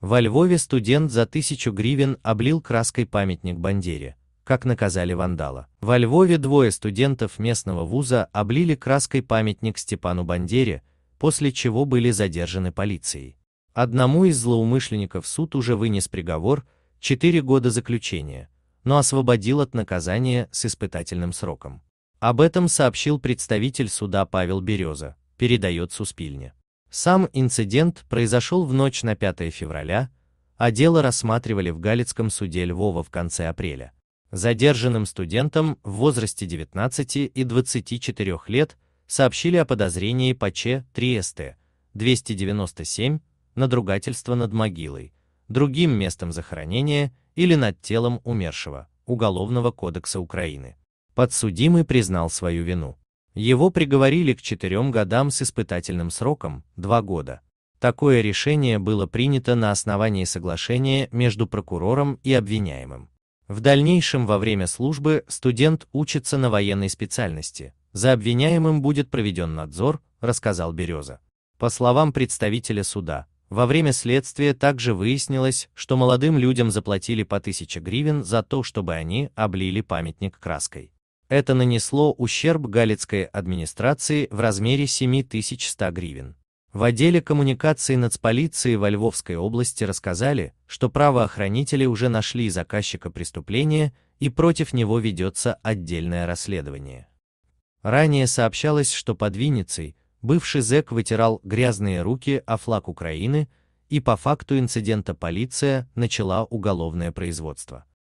Во Львове студент за тысячу гривен облил краской памятник Бандере. Как наказали вандала. Во Львове двое студентов местного вуза облили краской памятник Степану Бандере, после чего были задержаны полицией. Одному из злоумышленников суд уже вынес приговор 4 года заключения, но освободил от наказания с испытательным сроком. Об этом сообщил представитель суда Павел Береза, передает Суспильне. Сам инцидент произошел в ночь на 5 февраля, а дело рассматривали в Галицком суде Львова в конце апреля. Задержанным студентам в возрасте 19 и 24 лет сообщили о подозрении по Ч-3СТ 297 надругательство над могилой, другим местом захоронения или над телом умершего Уголовного кодекса Украины. Подсудимый признал свою вину. Его приговорили к четырем годам с испытательным сроком – два года. Такое решение было принято на основании соглашения между прокурором и обвиняемым. В дальнейшем во время службы студент учится на военной специальности. За обвиняемым будет проведен надзор, рассказал Береза. По словам представителя суда, во время следствия также выяснилось, что молодым людям заплатили по 1000 гривен за то, чтобы они облили памятник краской. Это нанесло ущерб галицкой администрации в размере 7100 гривен. В отделе коммуникации нацполиции во Львовской области рассказали, что правоохранители уже нашли заказчика преступления и против него ведется отдельное расследование. Ранее сообщалось, что под Винницей бывший зэк вытирал грязные руки о флаг Украины, и по факту инцидента полиция начала уголовное производство.